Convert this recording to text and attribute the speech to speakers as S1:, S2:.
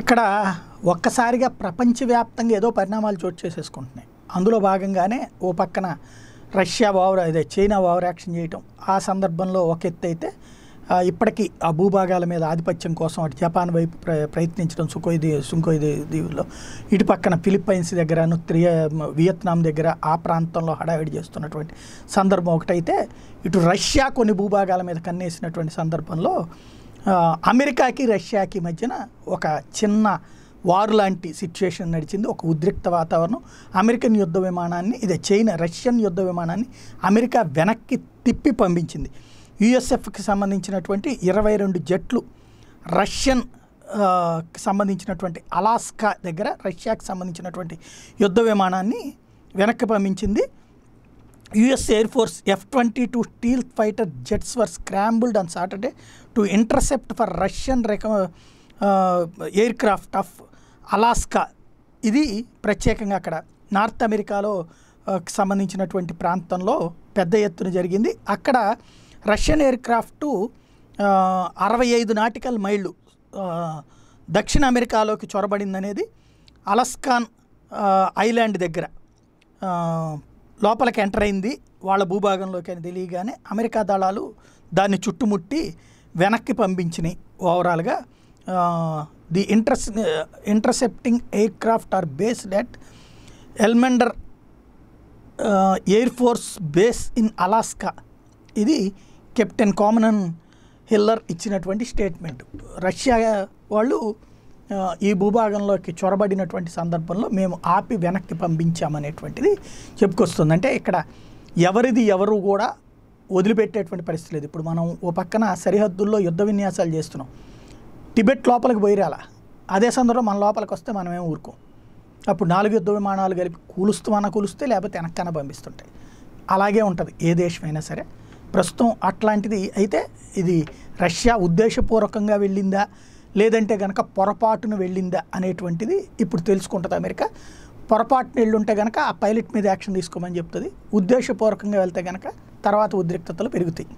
S1: ఇక్కడ ఒక్కసారిగా ప్రపంచవ్యాప్తంగా ఏదో పరిణామాలు చోటు చేసేసుకుంటున్నాయి అందులో భాగంగానే ఓ పక్కన రష్యా ఓవర్ అదే చైనా ఓవర్ యాక్షన్ చేయటం ఆ సందర్భంలో ఒక ఎత్తు అయితే ఇప్పటికీ ఆ భూభాగాల మీద ఆధిపత్యం కోసం అటు జపాన్ వైపు ప్ర ప్రయత్నించడం సుఖోయ్ సుంకోయ్ దీవుల్లో ఇటు పక్కన ఫిలిప్పైన్స్ దగ్గరను త్రియ వియత్నాం దగ్గర ఆ ప్రాంతంలో హడావిడి చేస్తున్నటువంటి సందర్భం ఒకటైతే ఇటు రష్యా కొన్ని భూభాగాల మీద కన్నేసినటువంటి సందర్భంలో అమెరికాకి రష్యాకి మధ్యన ఒక చిన్న వారు లాంటి సిచ్యువేషన్ నడిచింది ఒక ఉద్రిక్త వాతావరణం అమెరికన్ యుద్ధ విమానాన్ని ఇదే చైనా రష్యన్ యుద్ధ విమానాన్ని అమెరికా వెనక్కి తిప్పి పంపించింది యుఎస్ఎఫ్కి సంబంధించినటువంటి ఇరవై రెండు జట్లు రష్యన్ సంబంధించినటువంటి అలాస్కా దగ్గర రష్యాకి సంబంధించినటువంటి యుద్ధ విమానాన్ని వెనక్కి పంపించింది force F twenty two stealth fighter jets were scrambled on Saturday to intercept four Russian రెక ఎయిర్ క్రాఫ్ట్ ఆఫ్ అలాస్కా ఇది ప్రత్యేకంగా అక్కడ నార్త్ అమెరికాలో సంబంధించినటువంటి ప్రాంతంలో పెద్ద ఎత్తున జరిగింది అక్కడ రష్యన్ ఎయిర్క్రాఫ్ట్ అరవై ఐదు నాటికల్ మైళ్ళు దక్షిణ అమెరికాలోకి చొరబడిందనేది అలస్కాన్ ఐలాండ్ దగ్గర లోపలికి ఎంటర్ అయింది వాళ్ళ భూభాగంలోకి అని తెలియగానే అమెరికా దళాలు దాన్ని చుట్టుముట్టి వెనక్కి పంపించినాయి ఓవరాల్గా the inters intercepting aircraft are based at Elmendorf Air Force Base in Alaska ఇది కెప్టెన్ కామనన్ హిల్లర్ ఇచ్చినటువంటి స్టేట్మెంట్ రష్యా వాళ్ళు ఈ భూభాగంలోకి చొరబడినటువంటి సందర్భంలో మేము ఆపి వెనక్కి పంపించామనేటువంటిది చెప్పుకొస్తుంది అంటే ఇక్కడ ఎవరిది ఎవరు కూడా వదిలిపెట్టేటువంటి పరిస్థితి లేదు ఇప్పుడు మనం ఓ పక్కన సరిహద్దుల్లో యుద్ధ విన్యాసాలు చేస్తున్నాం టిబెట్ లోపలికి పోయిరాల అదే సందర్భం మన లోపలికి వస్తే మనమేం ఊరుకోం అప్పుడు నాలుగు యుద్ధ విమానాలు కలిపి కూలుస్తామన్నా కూలుస్తే లేకపోతే వెనక్కన పంపిస్తుంటాయి అలాగే ఉంటుంది ఏ దేశమైనా సరే ప్రస్తుతం అట్లాంటిది అయితే ఇది రష్యా ఉద్దేశపూర్వకంగా వెళ్ళిందా లేదంటే కనుక పొరపాటును వెళ్ళిందా అనేటువంటిది ఇప్పుడు తెలుసుకుంటుంది అమెరికా పొరపాటున వెళ్ళుంటే కనుక ఆ పైలట్ మీద యాక్షన్ తీసుకోమని చెప్తుంది ఉద్దేశపూర్వకంగా వెళ్తే కనుక తర్వాత ఉద్రిక్తతలు పెరుగుతాయి